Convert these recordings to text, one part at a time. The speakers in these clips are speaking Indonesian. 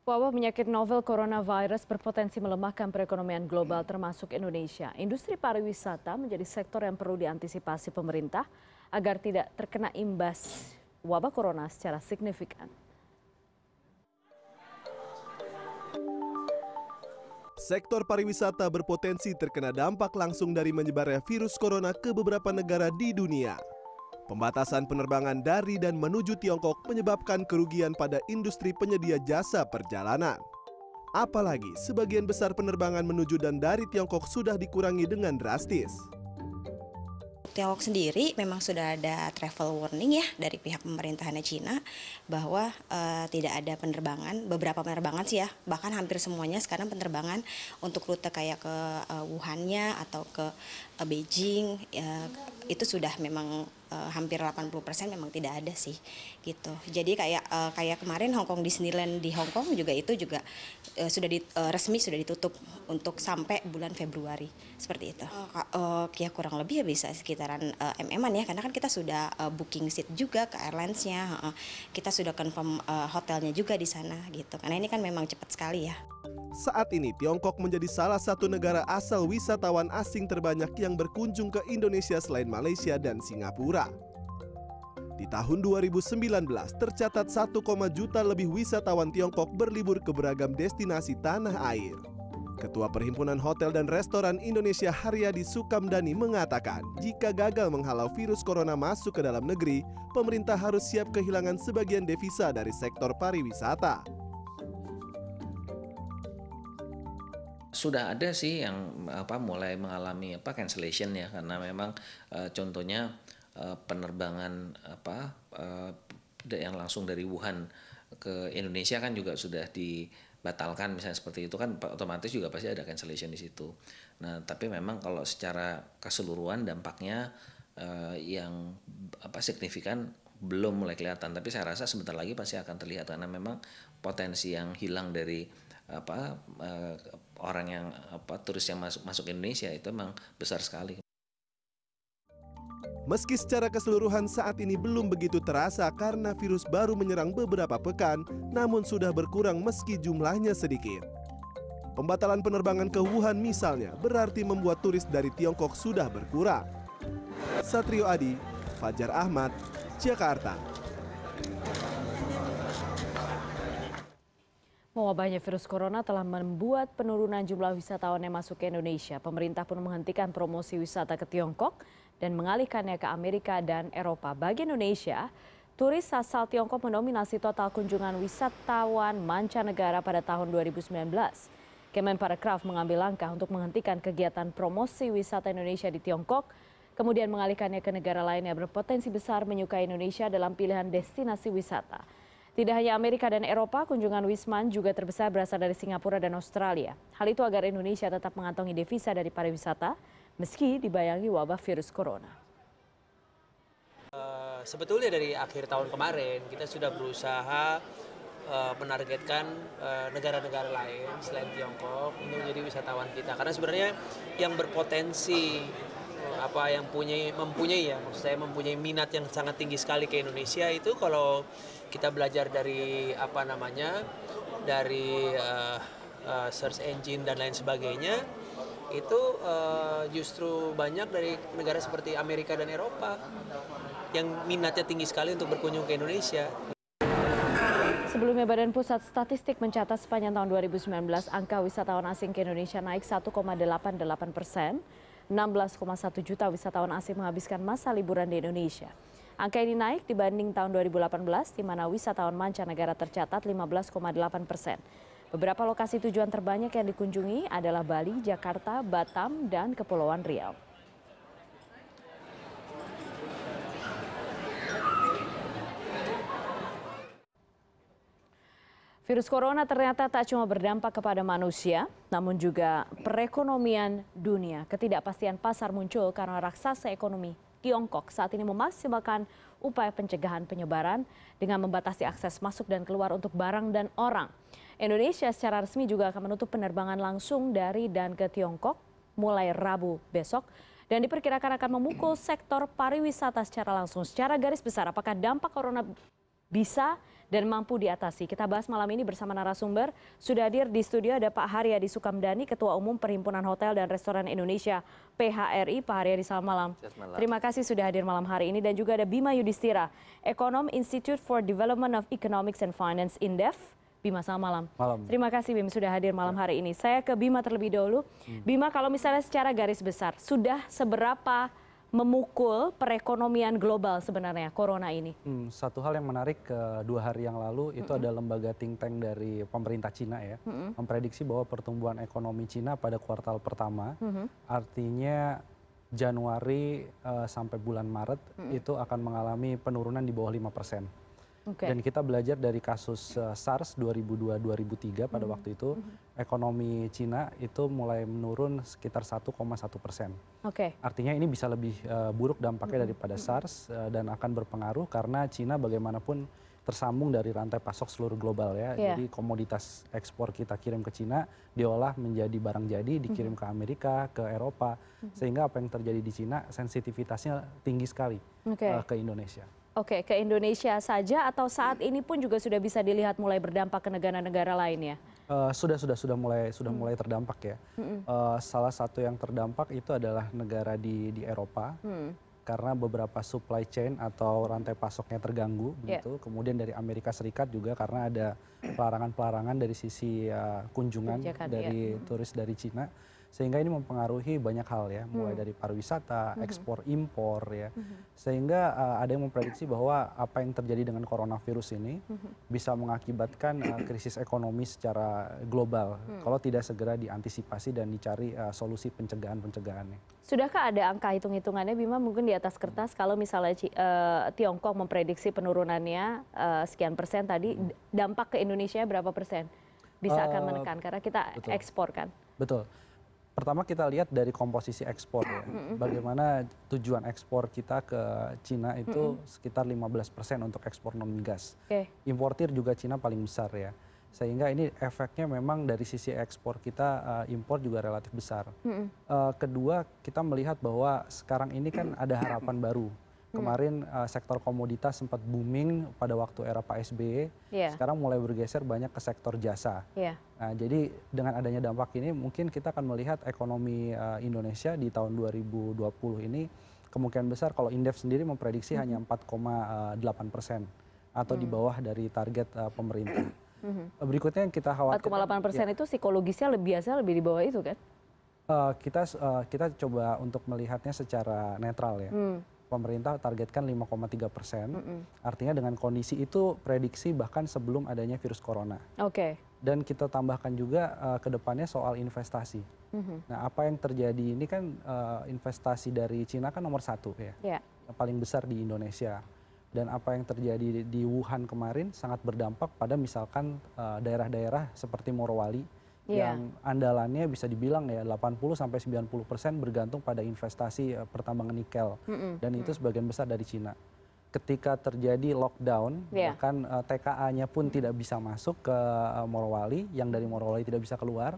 Wabah penyakit novel coronavirus berpotensi melemahkan perekonomian global termasuk Indonesia. Industri pariwisata menjadi sektor yang perlu diantisipasi pemerintah agar tidak terkena imbas wabah corona secara signifikan. Sektor pariwisata berpotensi terkena dampak langsung dari menyebarnya virus corona ke beberapa negara di dunia. Pembatasan penerbangan dari dan menuju Tiongkok menyebabkan kerugian pada industri penyedia jasa perjalanan. Apalagi sebagian besar penerbangan menuju dan dari Tiongkok sudah dikurangi dengan drastis. Tiongkok sendiri memang sudah ada travel warning ya dari pihak pemerintahannya Cina bahwa uh, tidak ada penerbangan beberapa penerbangan sih ya bahkan hampir semuanya sekarang penerbangan untuk rute kayak ke eh, uh, nya atau ke uh, Beijing uh, itu sudah memang uh, hampir 80% memang tidak ada sih gitu. Jadi kayak uh, kayak kemarin Hong Kong Disneyland di Hong Kong juga itu juga uh, sudah di, uh, resmi sudah ditutup untuk sampai bulan Februari seperti itu. Uh, uh, ya kurang lebih ya bisa sekitaran uh, MM-an ya karena kan kita sudah uh, booking seat juga ke airlinesnya, uh, kita sudah confirm uh, hotelnya juga di sana gitu. Karena ini kan memang cepat sekali ya. Saat ini Tiongkok menjadi salah satu negara asal wisatawan asing terbanyak yang berkunjung ke Indonesia selain Malaysia dan Singapura. Di tahun 2019 tercatat 1, juta lebih wisatawan Tiongkok berlibur ke beragam destinasi tanah air. Ketua Perhimpunan Hotel dan Restoran Indonesia Haryadi Sukamdani mengatakan, jika gagal menghalau virus corona masuk ke dalam negeri, pemerintah harus siap kehilangan sebagian devisa dari sektor pariwisata. sudah ada sih yang apa mulai mengalami apa cancellation ya karena memang e, contohnya e, penerbangan apa e, yang langsung dari Wuhan ke Indonesia kan juga sudah dibatalkan misalnya seperti itu kan otomatis juga pasti ada cancellation di situ. Nah, tapi memang kalau secara keseluruhan dampaknya e, yang apa signifikan belum mulai kelihatan, tapi saya rasa sebentar lagi pasti akan terlihat karena memang potensi yang hilang dari apa uh, orang yang apa turis yang masuk masuk Indonesia itu memang besar sekali. Meski secara keseluruhan saat ini belum begitu terasa karena virus baru menyerang beberapa pekan, namun sudah berkurang meski jumlahnya sedikit. Pembatalan penerbangan ke Wuhan misalnya berarti membuat turis dari Tiongkok sudah berkurang. Satrio Adi, Fajar Ahmad, Jakarta. Mewabahnya virus corona telah membuat penurunan jumlah wisatawan yang masuk ke Indonesia. Pemerintah pun menghentikan promosi wisata ke Tiongkok dan mengalihkannya ke Amerika dan Eropa. Bagi Indonesia, turis asal Tiongkok mendominasi total kunjungan wisatawan mancanegara pada tahun 2019. Kemenparekraf mengambil langkah untuk menghentikan kegiatan promosi wisata Indonesia di Tiongkok, kemudian mengalihkannya ke negara lain yang berpotensi besar menyukai Indonesia dalam pilihan destinasi wisata. Tidak hanya Amerika dan Eropa, kunjungan Wisman juga terbesar berasal dari Singapura dan Australia. Hal itu agar Indonesia tetap mengantongi devisa dari pariwisata, meski dibayangi wabah virus corona. Uh, sebetulnya dari akhir tahun kemarin, kita sudah berusaha eh, menargetkan eh, negara-negara lain selain Tiongkok untuk menjadi wisatawan kita. Karena sebenarnya yang berpotensi apa yang punya mempunyai ya maksud saya mempunyai minat yang sangat tinggi sekali ke Indonesia itu kalau kita belajar dari apa namanya dari uh, uh, search engine dan lain sebagainya itu uh, justru banyak dari negara seperti Amerika dan Eropa yang minatnya tinggi sekali untuk berkunjung ke Indonesia. Sebelumnya Badan Pusat Statistik mencatat sepanjang tahun 2019 angka wisatawan asing ke Indonesia naik 1,88 persen 16,1 juta wisatawan asing menghabiskan masa liburan di Indonesia. Angka ini naik dibanding tahun 2018 di mana wisatawan mancanegara tercatat 15,8 persen. Beberapa lokasi tujuan terbanyak yang dikunjungi adalah Bali, Jakarta, Batam, dan Kepulauan Riau. Virus corona ternyata tak cuma berdampak kepada manusia, namun juga perekonomian dunia. Ketidakpastian pasar muncul karena raksasa ekonomi Tiongkok saat ini memaksimalkan upaya pencegahan penyebaran dengan membatasi akses masuk dan keluar untuk barang dan orang. Indonesia secara resmi juga akan menutup penerbangan langsung dari dan ke Tiongkok mulai Rabu besok dan diperkirakan akan memukul sektor pariwisata secara langsung. Secara garis besar, apakah dampak corona bisa dan mampu diatasi. Kita bahas malam ini bersama narasumber. Sudah hadir di studio ada Pak Haryadi Sukamdani, Ketua Umum Perhimpunan Hotel dan Restoran Indonesia PHRI. Pak Haryadi, selamat malam. malam. Terima kasih sudah hadir malam hari ini. Dan juga ada Bima Yudhistira, Ekonom Institute for Development of Economics and Finance, INDEF. Bima, selamat malam. malam. Terima kasih Bima sudah hadir malam ya. hari ini. Saya ke Bima terlebih dahulu. Hmm. Bima, kalau misalnya secara garis besar, sudah seberapa memukul perekonomian global sebenarnya corona ini? Hmm, satu hal yang menarik ke eh, dua hari yang lalu itu mm -hmm. ada lembaga think tank dari pemerintah Cina ya mm -hmm. memprediksi bahwa pertumbuhan ekonomi Cina pada kuartal pertama mm -hmm. artinya Januari uh, sampai bulan Maret mm -hmm. itu akan mengalami penurunan di bawah 5% dan kita belajar dari kasus eh, sars 2002-2003 dua dua pada mhm. waktu itu mhm. ekonomi cina itu mulai menurun sekitar 1,1 persen. persen artinya ini bisa lebih eh, buruk dampaknya mhm. daripada sars eh, dan akan berpengaruh karena cina bagaimanapun tersambung dari rantai pasok seluruh global ya. Iya. Jadi komoditas ekspor kita kirim ke Cina diolah menjadi barang jadi dikirim ke Amerika, ke Eropa. Sehingga apa yang terjadi di Cina sensitivitasnya tinggi sekali okay. uh, ke Indonesia. Oke, ke Indonesia saja atau saat ini pun juga sudah bisa dilihat mulai berdampak ke negara-negara lain ya? Uh, eh, sudah sudah sudah mulai sudah hmm. mulai terdampak ya. Hmm. Uh, salah satu yang terdampak itu adalah negara di di Eropa hmm. karena beberapa supply chain atau rantai pasoknya terganggu ya. begitu. Yeah. Kemudian dari Amerika Serikat juga karena ada pelarangan-pelarangan dari sisi uh, kunjungan dari ya. turis dari Cina sehingga ini mempengaruhi banyak hal ya mulai hmm. dari pariwisata hmm. ekspor impor ya hmm. sehingga eh, ada yang memprediksi bahwa apa yang terjadi dengan coronavirus ini bisa mengakibatkan eh, krisis ekonomi secara global kalau tidak segera diantisipasi dan dicari eh, solusi pencegahan pencegahannya sudahkah ada angka hitung hitungannya Bima mungkin di atas kertas kalau misalnya uh, Tiongkok memprediksi penurunannya uh, sekian persen tadi dampak ke Indonesia berapa persen bisa akan menekan karena kita betul. ekspor kan betul pertama kita lihat dari komposisi ekspor ya bagaimana tujuan ekspor kita ke cina itu sekitar lima belas persen untuk ekspor non migas importir juga cina paling besar ya sehingga ini efeknya memang dari sisi ekspor kita eh, impor juga relatif besar eh, kedua kita melihat bahwa sekarang ini kan ada harapan baru Hmm. kemarin eh, sektor komoditas sempat booming pada waktu era pak sby e. iya. sekarang mulai bergeser banyak ke sektor jasa iya. nah, jadi dengan adanya dampak ini mungkin kita akan melihat ekonomi eh, indonesia di tahun dua ribu dua puluh ini kemungkinan besar kalau indef sendiri memprediksi hanya hmm. empat delapan persen atau di hmm. bawah dari target eh, pemerintah berikutnya yang kita khawatirkan 4,8 persen iya. itu psikologisnya lebih biasa lebih di bawah itu kan kita kita coba untuk melihatnya secara netral ya pemerintah targetkan lima tiga persen artinya dengan kondisi itu prediksi bahkan sebelum adanya virus corona Oke. dan kita tambahkan juga eh, ke depannya soal investasi mm-hmm. nah apa yang terjadi ini kan eh, investasi dari Cina kan nomor satu ya, ya. paling besar di Indonesia dan apa yang terjadi di Wuhan kemarin sangat berdampak pada misalkan eh, daerah-daerah seperti Morowali Iya. yang andalannya bisa dibilang ya delapan puluh sampai sembilan puluh persen bergantung pada investasi eh, pertambangan nikel dan itu sebagian besar dari Cina. Ketika terjadi lockdown, iya. bahkan eh, TKA-nya pun tidak bisa masuk ke eh, Morowali, yang dari Morowali tidak bisa keluar,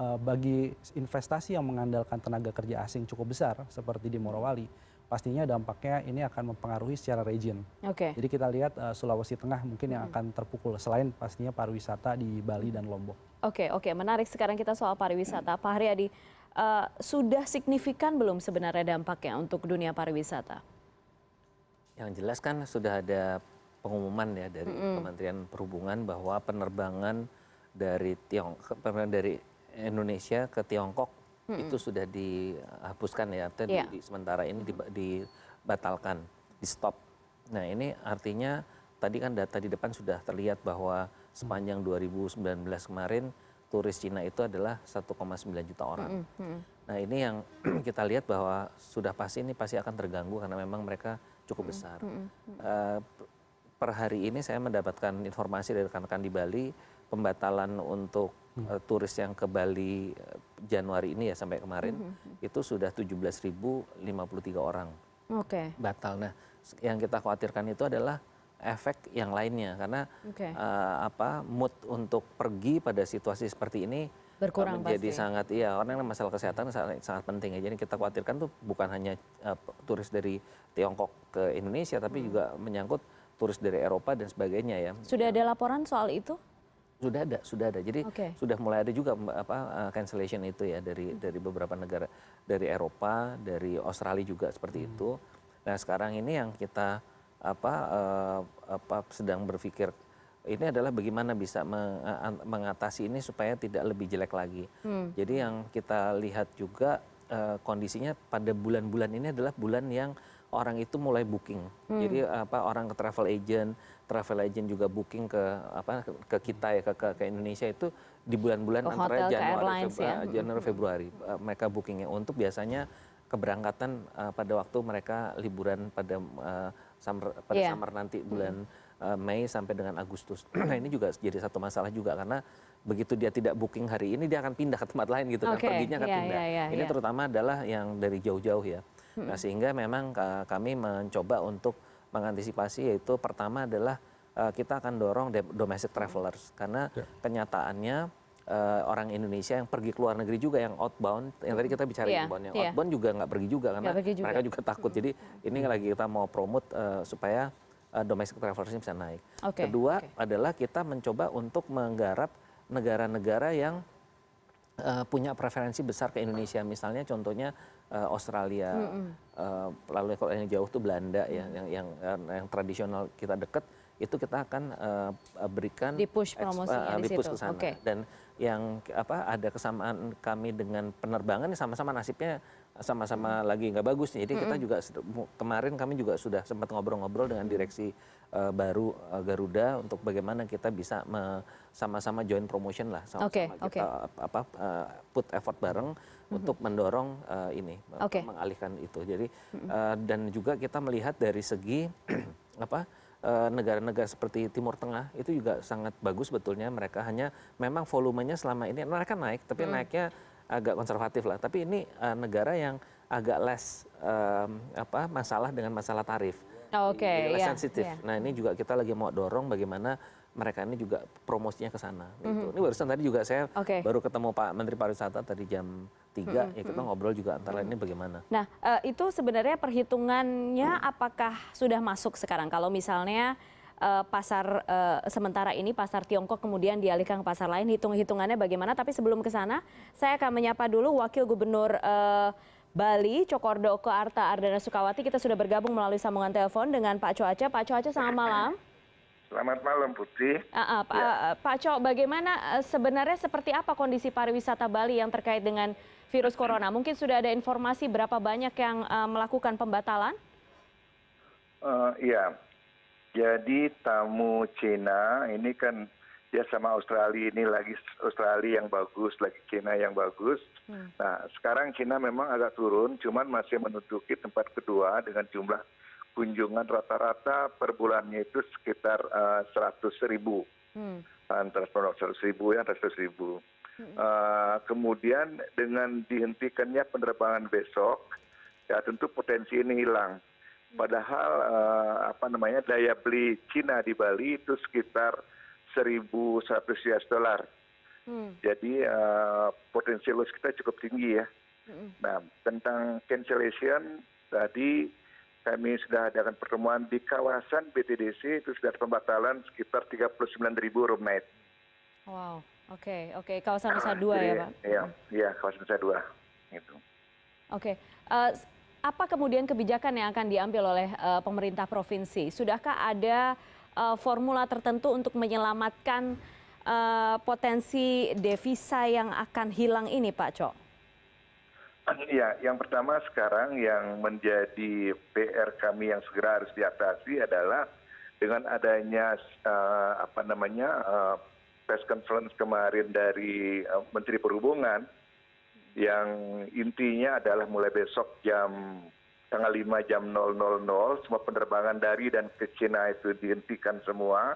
bagi investasi yang mengandalkan tenaga kerja asing cukup besar seperti di Morowali pastinya dampaknya ini akan mempengaruhi secara region. Okay. Jadi kita lihat uh, Sulawesi Tengah mungkin yang hmm. akan terpukul selain pastinya pariwisata di Bali dan Lombok. Oke, okay, oke, okay. menarik sekarang kita soal pariwisata. Pak Haryadi, uh, sudah signifikan belum sebenarnya dampaknya untuk dunia pariwisata? Yang jelas kan sudah ada pengumuman ya dari -hmm. Kementerian Perhubungan bahwa penerbangan dari Tiongkok dari Indonesia ke Tiongkok itu sudah dihapuskan ya iya. sementara ini dibatalkan di stop nah ini artinya tadi kan data di depan sudah terlihat bahwa sepanjang 2019 kemarin turis Cina itu adalah 1,9 juta orang nah ini yang kita lihat bahwa sudah pasti ini pasti akan terganggu karena memang mereka cukup besar uh, per hari ini saya mendapatkan informasi dari rekan-rekan di Bali pembatalan untuk Hmm. Eh, turis yang ke Bali eh, Januari ini ya sampai kemarin hmm. hmm, hmm. itu sudah 17.053 orang okay. batal. Nah, yang kita khawatirkan itu adalah efek yang lainnya karena okay. uh, eh, apa mood untuk pergi pada situasi seperti ini berkurang menjadi pasti. sangat iya Karena yang masalah kesehatan sangat, sangat penting ya jadi kita khawatirkan tuh bukan hanya uh, turis dari Tiongkok ke Indonesia tapi hmm. juga menyangkut turis dari Eropa dan sebagainya ya sudah ada laporan soal itu sudah ada sudah ada jadi sudah mulai ada juga apa eh, cancellation itu ya dari hmm. dari beberapa negara dari Eropa dari Australia juga seperti hmm. itu nah sekarang ini yang kita apa eh, apa sedang berpikir ini adalah bagaimana bisa eh, mengatasi ini supaya tidak lebih jelek lagi hmm. jadi yang kita lihat juga kondisinya pada bulan-bulan ini adalah bulan yang orang itu mulai booking jadi apa orang ke travel agent travel agent juga booking ke apa ke kita ya ke ke, ke Indonesia itu di bulan-bulan antara Januari ya. Eh, Februari, ya. Januari Februari mm-hmm. mereka bookingnya untuk biasanya keberangkatan uh, pada waktu mereka liburan pada uh, summer pada yeah. summer nanti bulan uh, Mei sampai dengan Agustus. nah ini juga jadi satu masalah juga karena begitu dia tidak booking hari ini dia akan pindah ke tempat lain gitu okay. kan perginya akan yeah, pindah. Yeah, yeah, ini yeah. terutama adalah yang dari jauh-jauh ya. Nah sehingga memang kami mencoba untuk mengantisipasi yaitu pertama adalah eh, kita akan dorong domestic travelers karena ya. kenyataannya eh, orang Indonesia yang pergi ke luar negeri juga yang outbound yang tadi kita bicara yeah. inbound yang yeah. outbound juga nggak pergi juga karena pergi juga. mereka juga takut jadi ini hmm. lagi kita mau promote uh, supaya uh, domestic travelers bisa naik okay. kedua okay. adalah kita mencoba untuk menggarap negara-negara yang punya preferensi besar ke Indonesia misalnya contohnya Eh, Australia, mm-hmm. uh, lalu kalau yang jauh tuh Belanda ya, mm-hmm. yang, yang yang tradisional kita deket itu kita akan uh, berikan di push promosinya uh, di push ke sana okay. dan yang apa ada kesamaan kami dengan penerbangan sama-sama nasibnya sama-sama lagi nggak bagus nih. Jadi -hmm. kita juga kemarin kami juga sudah sempat ngobrol-ngobrol dengan direksi uh, baru uh, Garuda untuk bagaimana kita bisa sama-sama join promotion lah sama-sama okay, kita okay. apa uh, put effort bareng -hmm. untuk mendorong uh, ini okay. mengalihkan itu. Jadi uh, dan juga kita melihat dari segi apa negara-negara seperti Timur Tengah itu juga sangat bagus betulnya mereka hanya memang volumenya selama ini mereka naik tapi hmm. naiknya agak konservatif lah. Tapi ini uh, negara yang agak less um, apa masalah dengan masalah tarif. Oh, Oke. Okay. Less yeah, sensitif. Yeah. Nah ini juga kita lagi mau dorong bagaimana mereka ini juga promosinya ke sana. Gitu. Mm -hmm. Ini barusan tadi juga saya okay. baru ketemu Pak Menteri Pariwisata tadi jam tiga mm -hmm. ya kita mhm. ngobrol juga antara mhm. ini bagaimana. Nah eh, itu sebenarnya perhitungannya mm. apakah sudah masuk sekarang kalau misalnya Eh, pasar eh, sementara ini pasar tiongkok kemudian dialihkan ke pasar lain hitung hitungannya bagaimana tapi sebelum ke sana saya akan menyapa dulu wakil gubernur eh, Bali Cokordo Oko Arta Ardana Sukawati kita sudah bergabung melalui sambungan telepon dengan Pak Coaca Pak Coaca selamat malam Selamat malam Putri. Uh, uh, Pak, ya. uh, Pak Co, bagaimana uh, sebenarnya seperti apa kondisi pariwisata Bali yang terkait dengan virus corona? Mungkin sudah ada informasi berapa banyak yang uh, melakukan pembatalan? Uh, iya, jadi tamu Cina ini kan ya sama australia ini lagi australia yang bagus lagi Cina yang bagus hmm. nah sekarang Cina memang agak turun cuman masih menutupi tempat kedua dengan jumlah kunjungan rata-rata per bulannya itu sekitar eh, seratus ribu hmm. antara seratus ribu ya seratus ribu Uh, kemudian dengan dihentikannya penerbangan besok, ya tentu potensi ini hilang padahal eh, apa namanya daya beli cina di bali itu sekitar seribu dollar. Hmm. jadi eh, potensi loss kita cukup tinggi ya hmm. nah tentang cancellation tadi kami sudah adakan pertemuan di kawasan BTDC itu sudah pembatalan sekitar sembilan ribu room night. Wow, oke, okay, oke. Okay. Kawasan Nusa nah, Dua ya Pak? Iya, iya kawasan Nusa Dua. Gitu. Oke, okay. uh, eh, apa kemudian kebijakan yang akan diambil oleh uh, pemerintah provinsi? Sudahkah ada uh, formula tertentu untuk menyelamatkan uh, potensi devisa yang akan hilang ini, Pak Cok? Ya, yang pertama sekarang yang menjadi PR kami yang segera harus diatasi adalah dengan adanya uh, apa namanya uh, press conference kemarin dari uh, Menteri Perhubungan yang intinya adalah mulai besok jam tanggal lima jam semua penerbangan dari dan ke Cina itu dihentikan semua.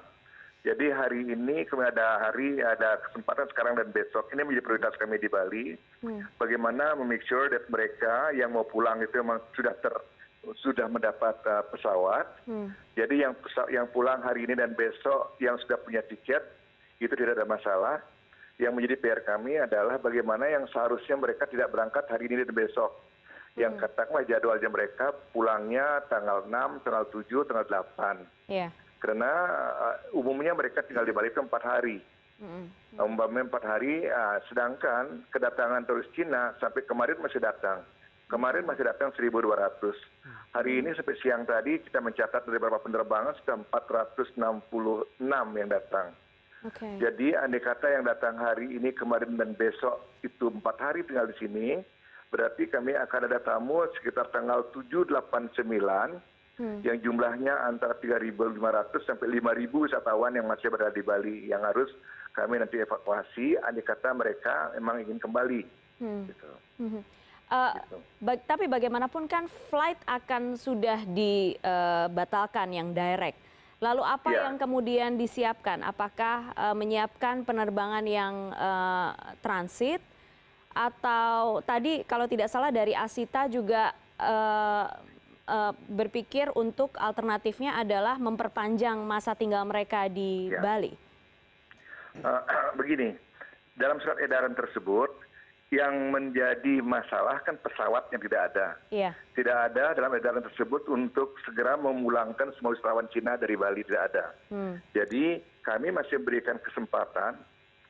Jadi hari ini kemudian ada hari ada kesempatan sekarang dan besok ini menjadi prioritas kami di Bali. Hmm. Bagaimana memake sure that mereka yang mau pulang itu memang sudah ter sudah mendapat uh, pesawat. Hmm. Jadi yang yang pulang hari ini dan besok yang sudah punya tiket itu tidak ada masalah yang menjadi PR kami adalah bagaimana yang seharusnya mereka tidak berangkat hari ini dan besok. Yang hmm. katakanlah jadwalnya mereka pulangnya tanggal 6, tanggal 7, tanggal 8. Yeah. Karena uh, umumnya mereka tinggal di Bali itu 4 hari. Mm-hmm. Umumnya 4 hari, uh, sedangkan kedatangan turis Cina sampai kemarin masih datang. Kemarin masih datang 1.200. Hari ini sampai siang tadi kita mencatat dari beberapa penerbangan sudah 466 yang datang. Jadi andai kata yang datang hari ini, kemarin dan besok itu empat hari tinggal di sini, berarti kami akan ada tamu sekitar tanggal tujuh, delapan, sembilan, hmm. yang jumlahnya antara 3.500 sampai 5.000 wisatawan yang masih berada di Bali, yang harus kami nanti evakuasi, andai kata mereka memang ingin kembali. Hmm. Gitu. Hmm, eh, gitu. tapi bagaimanapun kan flight akan sudah dibatalkan yang direct. Lalu apa ya. yang kemudian disiapkan? Apakah uh, menyiapkan penerbangan yang uh, transit atau tadi kalau tidak salah dari Asita juga uh, uh, berpikir untuk alternatifnya adalah memperpanjang masa tinggal mereka di ya. Bali? Uh, begini, dalam surat edaran tersebut yang menjadi masalah kan pesawat yang tidak ada. Iya. Tidak ada dalam edaran tersebut untuk segera memulangkan semua wisatawan Cina dari Bali tidak ada. Hmm. Jadi kami masih berikan kesempatan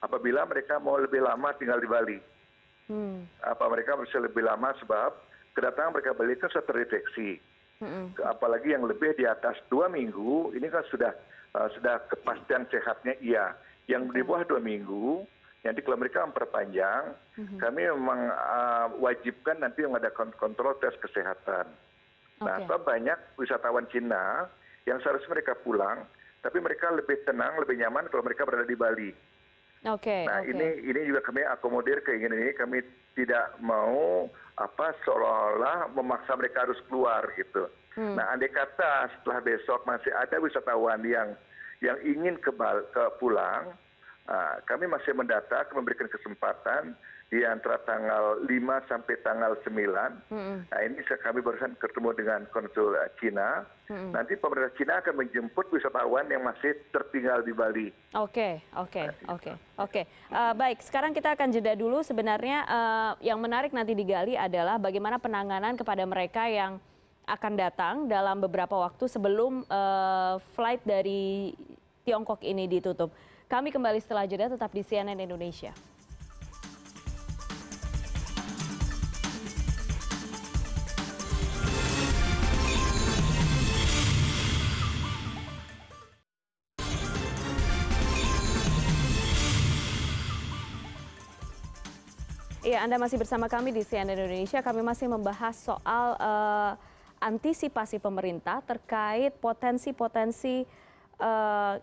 apabila mereka mau lebih lama tinggal di Bali. Hmm. Apa mereka bisa lebih lama sebab kedatangan mereka Bali kan sudah terdeteksi. Apalagi yang lebih di atas dua minggu ini kan sudah eh, sudah kepastian sehatnya iya. Yang di bawah dua minggu Nanti kalau mereka memperpanjang mhm. kami memang ah, wajibkan nanti mengadakan kontrol tes kesehatan nah banyak wisatawan Cina yang seharusnya mereka pulang tapi mereka lebih tenang lebih nyaman kalau mereka berada di Bali Oke. nah ini ini juga kami akomodir keinginan ini kami tidak mau apa seolah-olah memaksa mereka harus keluar gitu. Hmm. Nah andai kata setelah besok masih ada wisatawan yang yang ingin ke pulang, Ah, kami masih mendata, memberikan kesempatan di antara tanggal lima sampai tanggal sembilan. Nah, ini kami barusan ketemu dengan konsul eh, Cina. Nanti pemerintah Cina akan menjemput wisatawan yang masih tertinggal di Bali. Oke, oke, nah, gitu. oke, oke. Eh, baik, sekarang kita akan jeda dulu. Sebenarnya eh, yang menarik nanti digali adalah bagaimana penanganan kepada mereka yang akan datang dalam beberapa waktu sebelum flight dari Tiongkok ini ditutup. Kami kembali setelah jeda tetap di CNN Indonesia. Ya, Anda masih bersama kami di CNN Indonesia. Kami masih membahas soal uh, antisipasi pemerintah terkait potensi-potensi uh,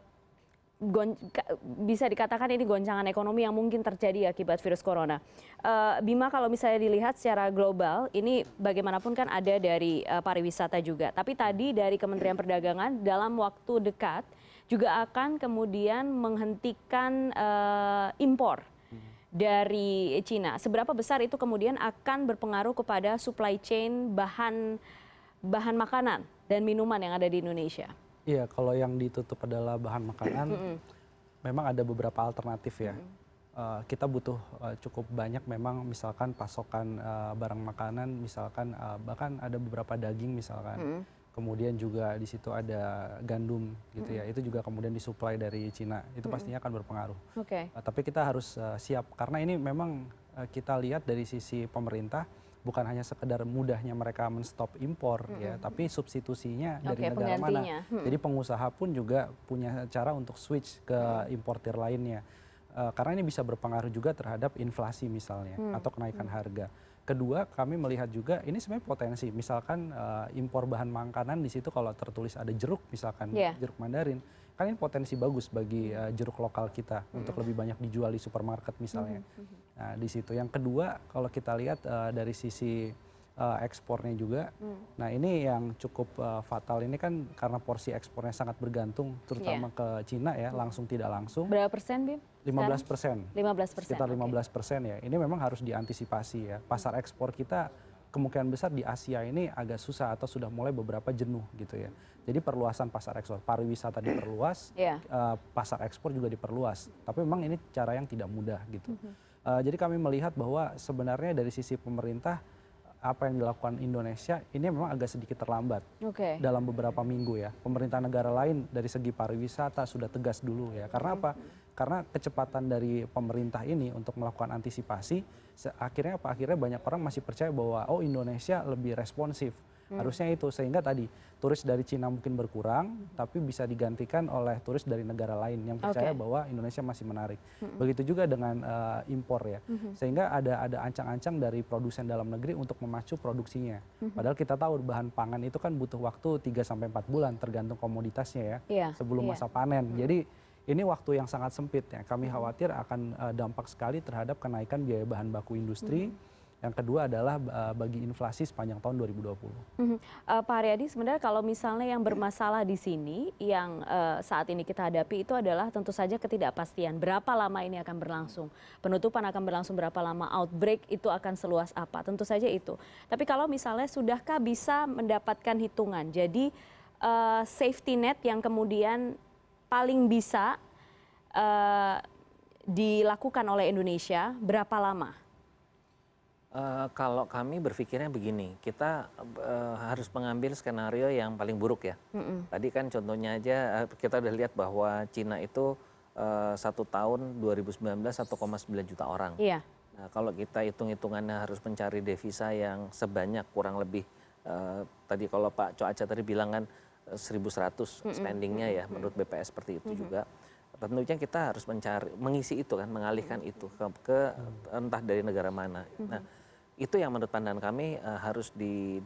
bisa dikatakan ini goncangan ekonomi yang mungkin terjadi akibat virus corona. Eh, Bima kalau misalnya dilihat secara global, ini bagaimanapun kan ada dari eh, pariwisata juga. Tapi tadi dari Kementerian Perdagangan dalam waktu dekat juga akan kemudian menghentikan eh, impor dari Cina. Seberapa besar itu kemudian akan berpengaruh kepada supply chain bahan bahan makanan dan minuman yang ada di Indonesia? iya kalau yang ditutup adalah bahan makanan memang ada beberapa alternatif ya eh, kita butuh eh, cukup banyak memang misalkan pasokan eh, barang makanan misalkan bahkan ada beberapa daging misalkan kemudian juga di situ ada gandum gitu ya itu juga kemudian disuplai dari Cina itu pastinya akan berpengaruh tapi kita harus siap karena ini memang kita lihat dari sisi pemerintah bukan hanya sekedar mudahnya mereka men stop impor ya tapi substitusinya dari negara mana hmm. jadi pengusaha pun juga punya cara untuk switch ke importer lainnya eh, karena ini bisa berpengaruh juga terhadap inflasi misalnya hmm. atau kenaikan hmm. harga kedua kami melihat juga ini sebenarnya potensi misalkan uh, impor bahan makanan di situ kalau tertulis ada jeruk misalkan yeah. jeruk mandarin kan ini potensi bagus bagi uh, jeruk lokal kita -hmm. untuk lebih banyak dijual di supermarket misalnya -hmm. Nah, di situ. Yang kedua, kalau kita lihat uh, dari sisi uh, ekspornya juga. Hmm. Nah, ini yang cukup uh, fatal ini kan karena porsi ekspornya sangat bergantung terutama yeah. ke Cina ya, langsung tidak langsung. Berapa persen, Bim? 15 persen. 15 persen. Sekitar 15 okay. persen ya. Ini memang harus diantisipasi ya. Pasar ekspor kita kemungkinan besar di Asia ini agak susah atau sudah mulai beberapa jenuh gitu ya. Jadi perluasan pasar ekspor, pariwisata diperluas, yeah. Iya. uh, pasar ekspor juga diperluas. Tapi memang ini cara yang tidak mudah gitu. Mm -hmm. Eh, jadi kami melihat bahwa sebenarnya dari sisi pemerintah apa yang dilakukan Indonesia ini memang agak sedikit terlambat dalam beberapa minggu ya pemerintah negara lain dari segi pariwisata sudah tegas dulu ya karena hmm. apa karena kecepatan dari pemerintah ini untuk melakukan antisipasi akhirnya apa akhirnya banyak orang masih percaya bahwa oh Indonesia lebih responsif Hmm. harusnya itu sehingga tadi turis dari cina mungkin berkurang tapi bisa digantikan oleh turis dari negara lain yang percaya bahwa indonesia masih menarik hmm. begitu juga dengan eh, impor ya hmm. sehingga ada ada ancang ancang dari produsen dalam negeri untuk memacu produksinya padahal kita tahu bahan pangan itu kan butuh waktu 3 sampai empat bulan tergantung komoditasnya ya iya, sebelum iya. masa panen jadi ini waktu yang sangat sempit ya. Kami khawatir akan eh, dampak sekali terhadap kenaikan biaya bahan baku industri yang kedua adalah eh, bagi inflasi sepanjang tahun 2020. Mhm. Eh, Pak Haryadi, sebenarnya kalau misalnya yang bermasalah di sini, yang eh, saat ini kita hadapi itu adalah tentu saja ketidakpastian. Berapa lama ini akan berlangsung? Penutupan akan berlangsung berapa lama? Outbreak itu akan seluas apa? Tentu saja itu. Tapi kalau misalnya sudahkah bisa mendapatkan hitungan? Jadi safety net yang kemudian paling bisa dilakukan oleh Indonesia berapa lama? Eh, kalau kami berpikirnya begini, kita uh, harus mengambil skenario yang paling buruk ya. Mm -mm. Tadi kan contohnya aja eh, kita udah lihat bahwa Cina itu uh, satu tahun 2019 1,9 juta orang. Iya. Yeah. Nah, kalau kita hitung-hitungannya harus mencari devisa yang sebanyak kurang lebih uh, tadi kalau Pak Coaca tadi bilang kan 1.100 spendingnya mm -mm. ya menurut BPS seperti itu mm -mm. juga tentunya kita harus mencari mengisi itu kan mengalihkan itu ke, ke entah dari negara mana. Mm -hmm. Nah, itu yang menurut pandangan kami eh, harus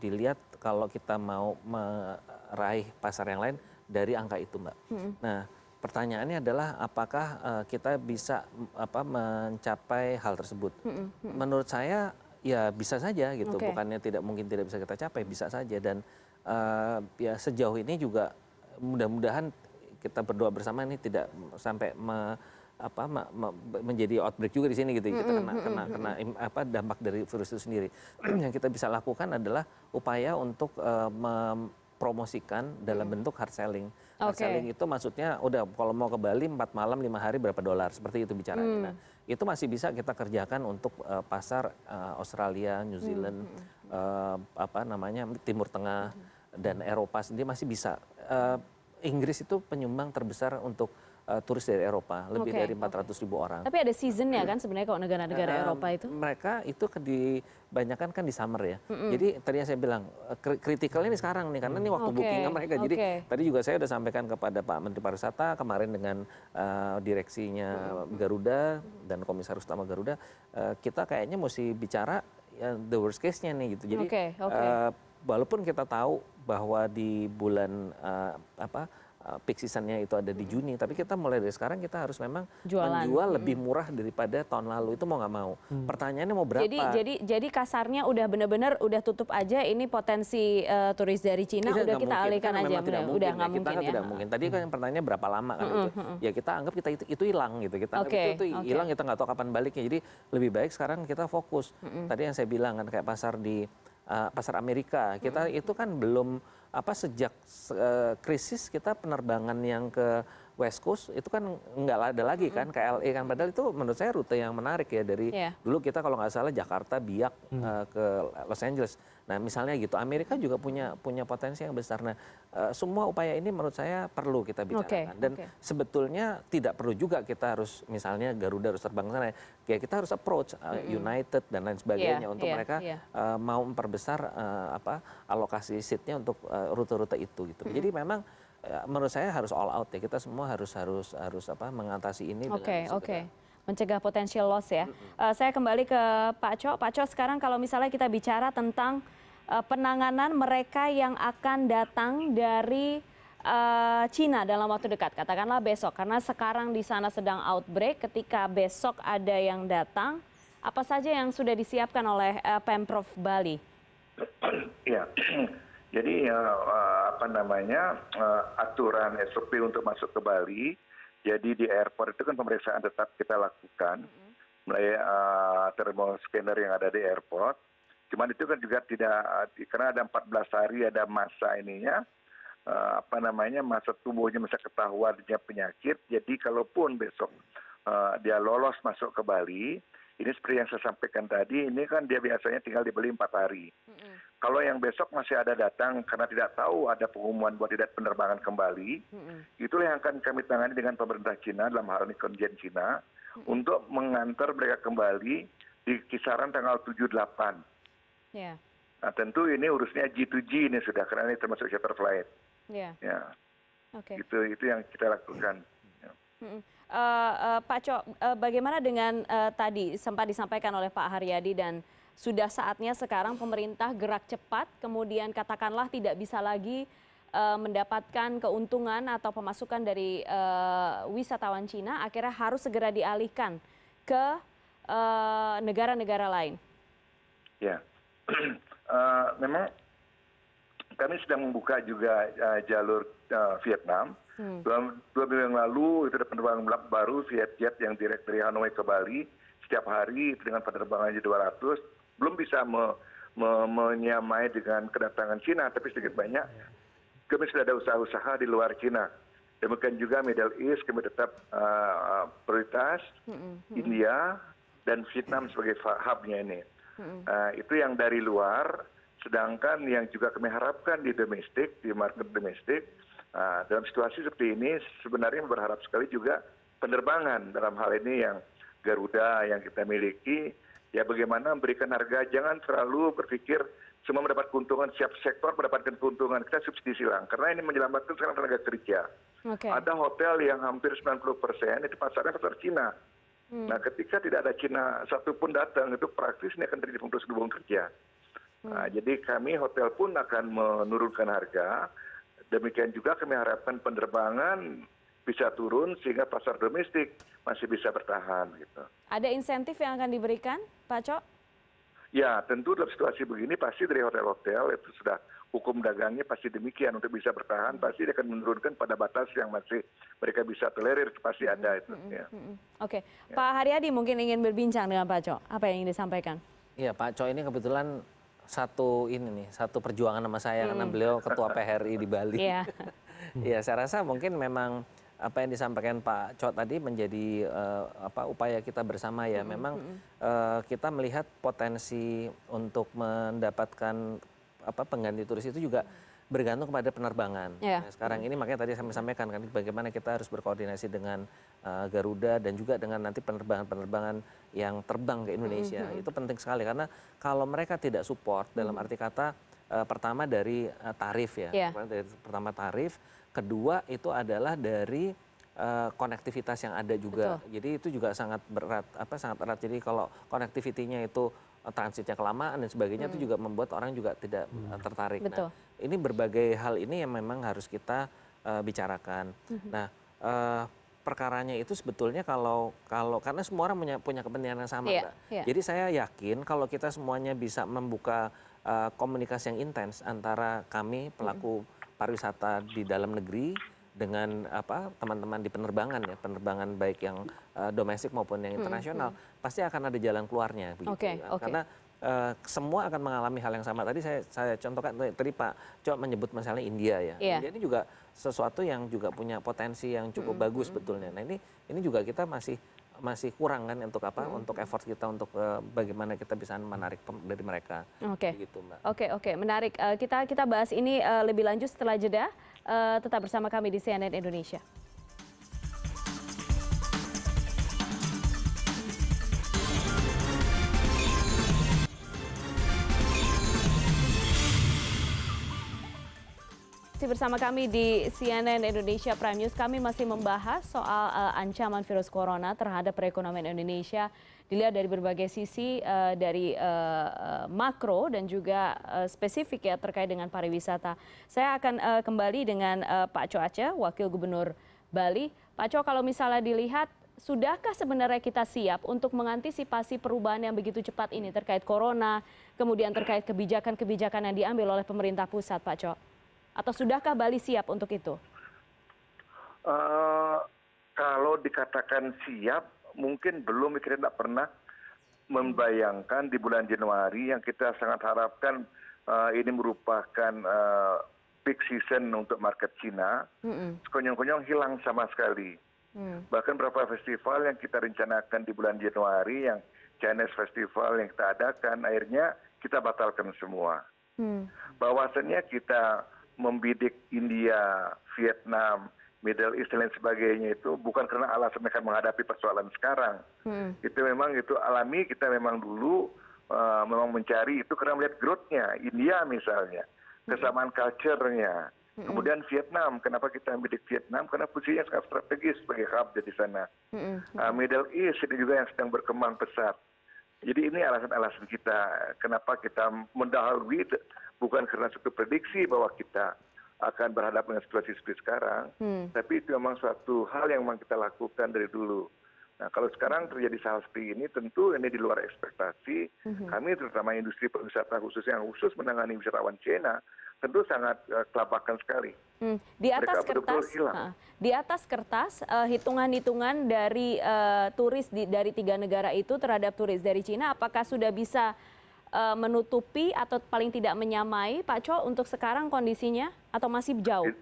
dilihat kalau kita mau meraih pasar yang lain dari angka itu mbak. Nah pertanyaannya adalah apakah eh, kita bisa apa mencapai hal tersebut? Menurut saya ya bisa saja gitu, okay. bukannya tidak mungkin tidak bisa kita capai, bisa saja dan uh, ya sejauh ini juga mudah-mudahan kita berdoa bersama ini tidak sampai me, apa menjadi outbreak juga di sini gitu kita hmm, kena hmm, kena hmm, kena apa dampak dari virus itu sendiri yang kita bisa lakukan adalah upaya untuk uh, mempromosikan dalam bentuk hard selling hard selling itu maksudnya udah kalau mau ke Bali 4 malam 5 hari berapa dolar seperti itu bicara mm. nah itu masih bisa kita kerjakan untuk uh, pasar uh, Australia New Zealand hmm. uh, apa namanya Timur Tengah hmm. dan Eropa sendiri masih bisa uh, Inggris itu penyumbang terbesar untuk Eh, turis dari Eropa, lebih okay, dari 400 ribu orang. Tapi ada season ya kan iya. sebenarnya kalau negara-negara uh, Eropa itu? Mereka itu kebanyakan kan di summer ya. Mm -mm. Jadi tadinya saya bilang kritikalnya ini sekarang nih karena ini waktu okay. bookingnya mereka. Jadi tadi juga saya sudah sampaikan kepada Pak Menteri Pariwisata kemarin dengan uh, direksinya Garuda dan Komisaris Utama Garuda, uh, kita kayaknya mesti bicara uh, the worst case-nya nih gitu. Jadi okay, okay. Uh, walaupun kita tahu bahwa di bulan uh, apa Eh, peak seasonnya itu ada di hmm. Juni tapi kita mulai dari sekarang kita harus memang Jualan. menjual hmm. lebih murah daripada tahun lalu itu mau nggak mau hmm. pertanyaannya mau berapa jadi jadi jadi kasarnya udah benar-benar udah tutup aja ini potensi uh, turis dari Cina tidak, udah kita mungkin. alihkan aja tidak udah nggak ya, mungkin ya. kita kan ya. tidak mungkin tadi kan hmm. pertanyaannya berapa lama kan hmm. itu ya kita anggap kita itu, itu hilang gitu kita okay. itu, itu okay. hilang kita nggak tahu kapan baliknya jadi lebih baik sekarang kita fokus hmm. tadi yang saya bilang kan kayak pasar di uh, pasar Amerika kita hmm. itu kan belum apa sejak eh, krisis kita penerbangan yang ke West Coast itu kan nggak ada lagi kan -hmm. KLE kan padahal itu menurut saya rute yang menarik ya dari yeah. dulu kita kalau nggak salah Jakarta biak hmm. uh, ke Los Angeles. Nah misalnya gitu Amerika juga punya punya potensi yang besar. Nah uh, semua upaya ini menurut saya perlu kita bicarakan okay. dan okay. sebetulnya tidak perlu juga kita harus misalnya Garuda harus terbang sana ya kita harus approach uh, mm -hmm. United dan lain sebagainya yeah, untuk yeah, mereka yeah. Iya. Uh, mau memperbesar uh, apa alokasi seatnya untuk rute-rute uh, itu gitu. Mm -hmm. Jadi memang Ya, menurut saya harus all out ya. Kita semua harus harus harus apa mengatasi ini okay, Oke, okay. Mencegah potensial loss ya. uh, saya kembali ke Pak Co. Pak Co, sekarang kalau misalnya kita bicara tentang uh, penanganan mereka yang akan datang dari uh, Cina dalam waktu dekat, katakanlah besok karena sekarang di sana sedang outbreak, ketika besok ada yang datang, apa saja yang sudah disiapkan oleh uh, Pemprov Bali? Ya jadi eh, eh, apa namanya eh, aturan sop untuk masuk ke bali jadi di airport itu kan pemeriksaan tetap kita lakukan melalui mm-hmm. thermal scanner yang ada di airport cuman itu kan juga tidak karena ada 14 hari ada masa ininya apa namanya masa tumbuhnya masa ketahuannya penyakit jadi kalaupun besok dia lolos masuk ke Bali ini seperti yang saya sampaikan tadi ini kan dia biasanya tinggal dibeli empat hari mm-hmm kalau yang besok masih ada datang karena tidak tahu ada pengumuman buat tidak penerbangan kembali, mm itulah yang akan kami tangani dengan pemerintah Cina dalam hal ini konjen Cina untuk mengantar mereka kembali di kisaran tanggal 7-8. Ya. Nah, tentu ini urusnya G2G ini sudah karena ini termasuk charter flight. Yeah. Ya. ya. Okay. Itu itu yang kita lakukan. Uh, uh, Pak Cok, uh, bagaimana dengan uh, tadi sempat disampaikan oleh Pak Haryadi dan sudah saatnya sekarang pemerintah gerak cepat, kemudian katakanlah tidak bisa lagi uh, mendapatkan keuntungan atau pemasukan dari uh, wisatawan Cina, akhirnya harus segera dialihkan ke eh, negara-negara uh, lain. Ya, uh, memang kami sedang membuka juga uh, jalur uh, Vietnam. Hmm. Dua, dua minggu yang lalu itu ada penerbangan baru Vietjet yang direct dari Hanoi ke Bali setiap hari dengan penerbangannya 200 belum bisa menyamai dengan kedatangan Cina, tapi sedikit hmm. banyak kami sudah ada usaha-usaha di luar Cina. Demikian juga Middle East kami tetap uh, uh, prioritas, hmm, hmm, India dan Vietnam sebagai hubnya ini. Uh, itu yang dari luar, sedangkan yang juga kami harapkan di domestik, di market domestik, dalam situasi seperti ini sebenarnya berharap sekali juga penerbangan dalam hal ini yang Garuda yang kita miliki ya bagaimana memberikan harga jangan terlalu berpikir semua mendapat keuntungan siap sektor mendapatkan keuntungan kita subsidi silang karena ini menyelamatkan sekarang tenaga kerja okay. ada hotel yang hampir 90 persen itu pasarnya pasar Cina hmm. nah ketika tidak ada Cina satupun datang itu praktis ini akan terjadi pemutus hubungan kerja hmm. nah, jadi kami hotel pun akan menurunkan harga demikian juga kami harapkan penerbangan bisa turun sehingga pasar domestik masih bisa bertahan gitu. Ada insentif yang akan diberikan, Pak Cok? Ya, tentu dalam situasi begini pasti dari hotel-hotel itu sudah hukum dagangnya pasti demikian untuk bisa bertahan pasti dia akan menurunkan pada batas yang masih mereka bisa tolerir pasti ada itu. Mm -hmm. ya. Oke, okay. ya. Pak Haryadi mungkin ingin berbincang dengan Pak Cok. Apa yang ingin disampaikan? Iya, Pak Cok ini kebetulan satu ini nih, satu perjuangan sama saya hmm. karena mm. beliau ketua PHRI di Bali. Iya. Ya, saya rasa mungkin memang apa yang disampaikan Pak Cot tadi menjadi uh, apa upaya kita bersama ya. Mm -hmm. Memang uh, kita melihat potensi untuk mendapatkan apa pengganti turis itu juga bergantung kepada penerbangan. Yeah. Nah, sekarang ini makanya tadi saya sampaikan kan bagaimana kita harus berkoordinasi dengan uh, Garuda dan juga dengan nanti penerbangan-penerbangan yang terbang ke Indonesia. Mm -hmm. Itu penting sekali karena kalau mereka tidak support mm -hmm. dalam arti kata uh, pertama dari uh, tarif ya. Yeah. Ya. pertama tarif kedua itu adalah dari uh, konektivitas yang ada juga. Betul. Jadi itu juga sangat berat apa sangat erat. Jadi kalau konektivitinya itu eh, transitnya kelamaan dan sebagainya hmm. itu juga membuat orang juga tidak eh, hmm. tertarik. Nah, Betul. Nah, ini berbagai hal ini yang memang harus kita uh, bicarakan. Hmm. Nah, uh, perkaranya itu sebetulnya kalau kalau karena semua orang punya punya kepentingan yang sama, yeah, yeah. jadi saya yakin kalau kita semuanya bisa membuka uh, komunikasi yang intens antara kami pelaku -hmm pariwisata di dalam negeri dengan apa teman-teman di penerbangan ya penerbangan baik yang uh, domestik maupun yang hmm, internasional hmm, hmm. pasti akan ada jalan keluarnya begitu okay, ya. kan? okay. karena uh, semua akan mengalami hal yang sama tadi saya saya contohkan tadi Pak coba menyebut misalnya India ya yeah. India ini juga sesuatu yang juga punya potensi yang cukup hmm, bagus hmm. betulnya nah ini ini juga kita masih masih kurang kan untuk apa hmm. untuk effort kita untuk uh, bagaimana kita bisa menarik dari mereka. Oke. Okay. Gitu, Mbak. Oke, okay, oke, okay. menarik. Uh, kita kita bahas ini uh, lebih lanjut setelah jeda. Uh, tetap bersama kami di CNN Indonesia. masih bersama kami di CNN Indonesia Prime News. Kami masih membahas soal uh, ancaman virus corona terhadap perekonomian Indonesia. Dilihat dari berbagai sisi, uh, dari uh, makro dan juga uh, spesifik ya terkait dengan pariwisata. Saya akan uh, kembali dengan uh, Pak Aceh, Wakil Gubernur Bali. Pak Co, kalau misalnya dilihat, sudahkah sebenarnya kita siap untuk mengantisipasi perubahan yang begitu cepat ini terkait corona, kemudian terkait kebijakan-kebijakan yang diambil oleh pemerintah pusat, Pak Co? atau sudahkah Bali siap untuk itu? Uh, kalau dikatakan siap, mungkin belum kita tidak pernah membayangkan di bulan Januari yang kita sangat harapkan uh, ini merupakan uh, peak season untuk market Cina, mm-hmm. hilang sama sekali. Mm. Bahkan beberapa festival yang kita rencanakan di bulan Januari yang Chinese Festival yang kita adakan, akhirnya kita batalkan semua. Mm. Bahwasannya kita membidik india vietnam middle east dan lain sebagainya itu bukan karena alasan mereka menghadapi persoalan sekarang hmm. itu memang itu alami kita memang dulu eh, memang mencari itu karena melihat growth-nya India misalnya hmm. kesamaan culture-nya hmm Kemudian Vietnam, kenapa kita membidik Vietnam? Karena posisinya sangat strategis sebagai hub di sana. Hmm. hmm Uh, Middle East itu juga yang sedang berkembang pesat. Jadi ini alasan-alasan kita kenapa kita mendahului bukan karena suatu prediksi bahwa kita akan berhadapan dengan situasi seperti sekarang, hmm. tapi itu memang suatu hal yang memang kita lakukan dari dulu. Nah, kalau sekarang terjadi hal seperti ini, tentu ini di luar ekspektasi. hmm Kami, terutama industri pariwisata khusus yang khusus menangani wisatawan Cina, tentu sangat uh, eh, kelabakan sekali. Hmm. Di atas Mereka kertas, uh, di atas kertas uh, hitungan-hitungan dari uh, turis di, dari tiga negara itu terhadap turis dari Cina, apakah sudah bisa Eh, menutupi atau paling tidak menyamai Pak Cho untuk sekarang kondisinya atau masih jauh?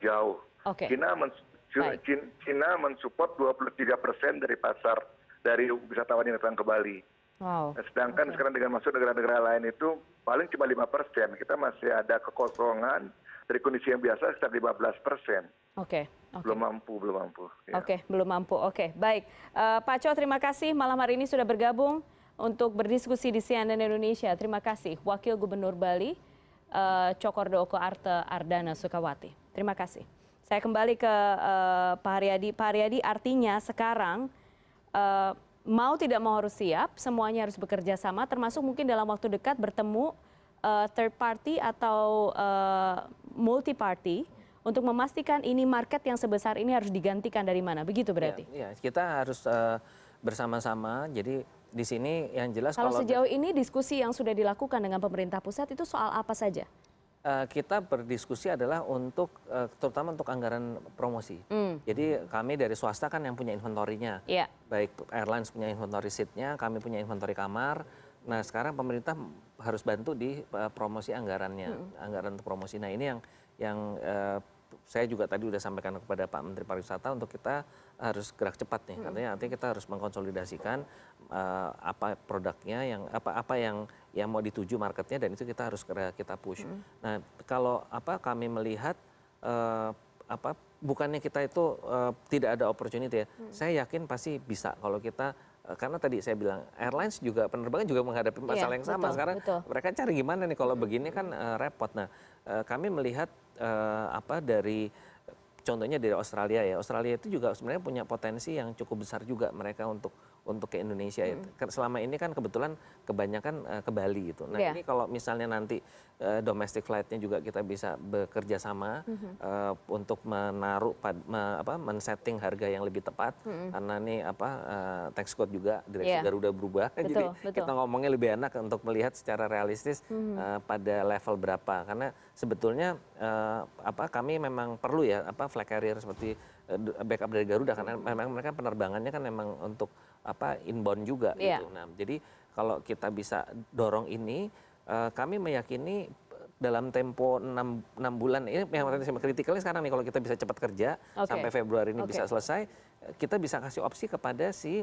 Jauh. Oke. Okay. Cina, men Baik. mensupport 23 persen dari pasar dari wisatawan yang datang ke Bali. Wow. Nah, sedangkan okay. sekarang dengan masuk negara-negara lain itu paling cuma 5 persen. Kita masih ada kekosongan dari kondisi yang biasa sekitar 15 persen. Oke. Okay. Okay. Belum mampu, belum mampu. Ya. Oke, okay, belum mampu. Oke, okay, baik. Uh, Pak Cho, terima kasih malam hari ini sudah bergabung untuk berdiskusi di CNN Indonesia. Terima kasih Wakil Gubernur Bali uh, Cokordo Oko Arte Ardana Sukawati. Terima kasih. Saya kembali ke eh, Pak Haryadi. Pak Haryadi artinya sekarang eh, mau tidak mau harus siap, semuanya harus bekerja sama, termasuk mungkin dalam waktu dekat bertemu third party atau uh, multi party untuk memastikan ini market yang sebesar ini harus digantikan dari mana, begitu berarti? Ya, ya kita harus bersama-sama. Jadi di sini yang jelas kalau, kalau sejauh ini diskusi yang sudah dilakukan dengan pemerintah pusat itu soal apa saja? Eh, kita berdiskusi adalah untuk eh, terutama untuk anggaran promosi. Mm. Jadi kami dari swasta kan yang punya inventorinya, yeah. baik airlines punya inventory seatnya, kami punya inventory kamar. Nah sekarang pemerintah harus bantu di eh, promosi anggarannya, mm. anggaran untuk promosi. Nah ini yang yang saya juga tadi sudah sampaikan kepada Pak Menteri Pariwisata untuk kita harus gerak cepat nih. Hmm. Artinya artinya kita harus mengkonsolidasikan uh, apa produknya yang apa apa yang yang mau dituju marketnya dan itu kita harus kita push. Hmm. Nah, kalau apa kami melihat uh, apa bukannya kita itu uh, tidak ada opportunity ya. Hmm. Saya yakin pasti bisa kalau kita karena tadi saya bilang airlines juga penerbangan juga menghadapi masalah yeah, yang sama betul, sekarang betul. mereka cari gimana nih kalau hmm. begini kan uh, repot nah Eh, kami melihat eh, apa dari contohnya dari australia ya australia itu juga sebenarnya punya potensi yang cukup besar juga mereka untuk untuk ke Indonesia itu. Ya. Hmm. Selama ini kan kebetulan kebanyakan uh, ke Bali gitu. Nah, yeah. ini kalau misalnya nanti uh, domestic flightnya juga kita bisa bekerja sama mm -hmm. uh, untuk menaruh pad, me, apa men-setting harga yang lebih tepat mm -hmm. karena ini apa uh, tax code juga direksi iya. yeah. Garuda berubah. Betul, Jadi betul. kita ngomongnya lebih enak untuk melihat secara realistis mm -hmm. uh, pada level berapa karena sebetulnya uh, apa kami memang perlu ya apa flag carrier seperti backup dari Garuda karena memang mereka penerbangannya kan memang untuk apa inbound juga iya. gitu. Nah, jadi kalau kita bisa dorong ini uh, kami meyakini dalam tempo 6, 6 bulan ini yang kritikalnya sekarang nih kalau kita bisa cepat kerja okay. sampai Februari ini okay. bisa selesai kita bisa kasih opsi kepada si uh,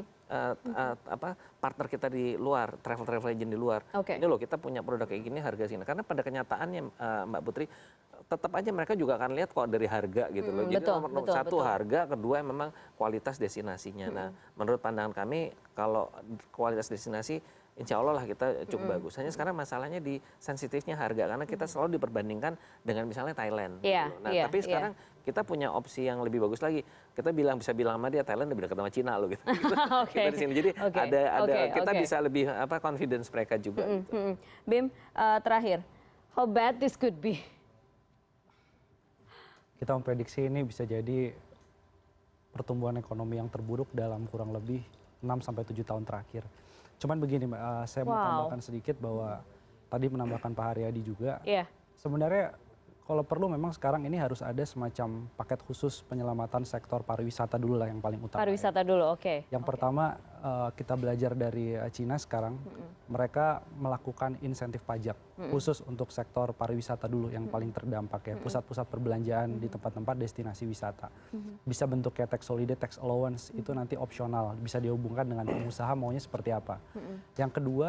uh, apa partner kita di luar travel travel agent di luar okay. ini loh kita punya produk kayak gini harga sini karena pada kenyataannya uh, Mbak Putri tetap aja mereka juga akan lihat kok dari harga gitu loh. Jadi betul, nomor, betul, satu betul. harga, kedua memang kualitas destinasinya. Hmm. Nah, menurut pandangan kami kalau kualitas destinasi insya Allah lah kita cukup bagus. Hanya sekarang masalahnya di sensitifnya harga karena kita selalu diperbandingkan dengan misalnya Thailand. Yeah, gitu. Nah yeah, tapi iya. sekarang yeah. kita punya opsi yang lebih bagus lagi. Kita bilang bisa bilang sama dia Thailand lebih dekat sama Cina loh gitu. okay. Kita di sini jadi okay. ada ada okay, kita okay. bisa lebih apa confidence mereka juga. Mm -hmm. gitu. Mm -hmm. Bim uh, terakhir, how bad this could be? Kita memprediksi ini bisa jadi pertumbuhan ekonomi yang terburuk dalam kurang lebih 6 sampai 7 tahun terakhir cuman begini mbak eh, saya mau tambahkan sedikit bahwa tadi menambahkan pak haryadi juga iya. sebenarnya kalau perlu memang sekarang ini harus ada semacam paket khusus penyelamatan sektor pariwisata dulu lah yang paling utama. Ya. Pariwisata dulu, oke. Okay. Yang okay. pertama uh, kita belajar dari eh, Cina sekarang, mm -hmm. mereka melakukan insentif pajak mm -hmm. khusus untuk sektor pariwisata dulu yang mm -hmm. paling terdampak ya, pusat-pusat perbelanjaan mm -hmm. di tempat-tempat destinasi wisata. Mm -hmm. Bisa bentuknya tax holiday, tax allowance mm -hmm. itu nanti opsional, bisa dihubungkan dengan pengusaha maunya seperti apa. Mm -hmm. Yang kedua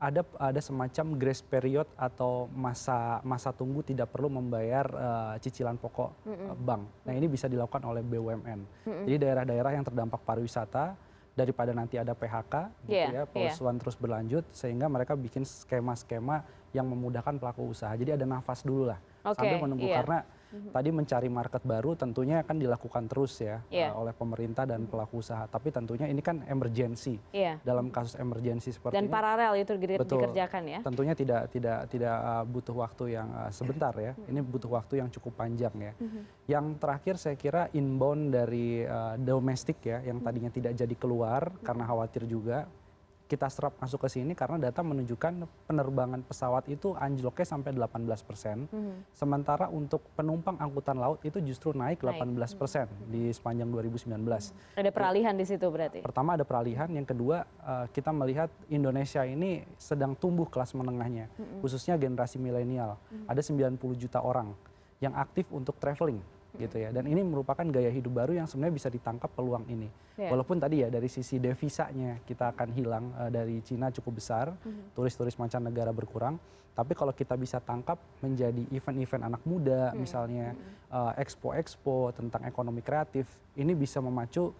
ada ada semacam grace period atau masa masa tunggu tidak perlu membayar uh, cicilan pokok mm -hmm. bank. Nah, ini bisa dilakukan oleh BUMN. Mm -hmm. Jadi daerah-daerah yang terdampak pariwisata daripada nanti ada PHK gitu iya, ya, iya. perusahaan yeah. terus berlanjut sehingga mereka bikin skema-skema yang memudahkan pelaku usaha. Jadi ada nafas dulu lah okay, sambil menunggu yeah. karena Mm-hmm. tadi mencari market baru tentunya akan dilakukan terus ya iya. eh, oleh pemerintah dan mm-hmm. pelaku usaha tapi tentunya ini kan emergensi iya. dalam kasus emergensi seperti dan ini paralel itu dikerjakan ya tentunya tidak tidak tidak eh, butuh waktu yang eh, sebentar ya mm-hmm. ini butuh waktu yang cukup panjang ya yang terakhir saya kira inbound dari domestik ya yang tadinya tidak jadi keluar karena khawatir juga kita serap masuk ke sini karena data menunjukkan penerbangan pesawat itu anjloknya sampai 18 persen. Mhm. Sementara untuk penumpang angkutan laut itu justru naik 18 persen mhm. di sepanjang 2019. Ada peralihan di situ berarti? Pertama ada peralihan, yang kedua eh, kita melihat Indonesia ini sedang tumbuh kelas menengahnya, mhm. khususnya generasi milenial. Ada 90 juta orang yang aktif untuk traveling gitu ya dan ini merupakan gaya hidup baru yang sebenarnya bisa ditangkap peluang ini iya. walaupun tadi ya dari sisi devisanya kita akan hilang eh, dari Cina cukup besar mhm. turis turis mancanegara berkurang tapi kalau kita bisa tangkap menjadi event-event anak muda iya. misalnya mhm. eh, expo-expo tentang ekonomi kreatif ini bisa memacu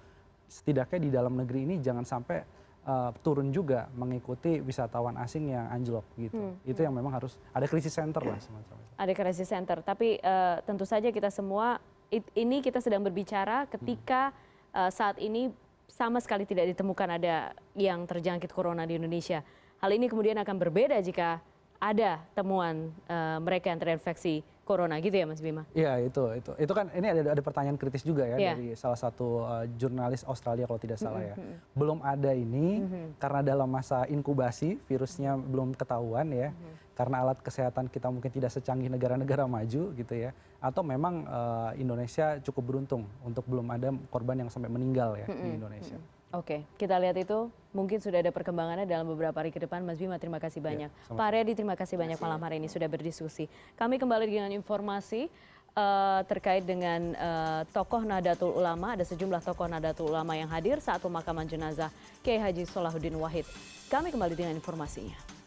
setidaknya di dalam negeri ini jangan sampai Eh, turun juga mengikuti wisatawan asing yang anjlok gitu. Hmm. Itu yang memang harus ada krisis center lah semacam itu. Ada krisis center, tapi uh, tentu saja kita semua it, ini kita sedang berbicara ketika hmm. uh, saat ini sama sekali tidak ditemukan ada yang terjangkit corona di Indonesia. Hal ini kemudian akan berbeda jika ada temuan eh, mereka yang terinfeksi corona gitu ya Mas Bima? Iya itu itu itu kan ini ada ada pertanyaan kritis juga ya ya. dari salah satu uh, jurnalis Australia kalau tidak salah mm -hmm. ya mm-hmm. belum ada ini mm -hmm. karena dalam masa inkubasi virusnya mm -hmm. belum ketahuan ya mm -hmm. karena alat kesehatan kita mungkin tidak secanggih negara-negara maju gitu ya atau memang uh, Indonesia cukup beruntung untuk belum ada korban yang sampai meninggal ya mm -hmm. di Indonesia. Mm -hmm oke kita lihat itu mungkin sudah ada perkembangannya dalam beberapa hari ke depan mas bima terima kasih ya, banyak pak redi terima kasih banyak malam hari ini sudah berdiskusi kami kembali dengan informasi eh, terkait dengan eh, tokoh Nahdlatul Ulama ada sejumlah tokoh Nahdlatul Ulama yang hadir saat pemakaman jenazah Kiai Haji Solahuddin Wahid. Kami kembali dengan informasinya.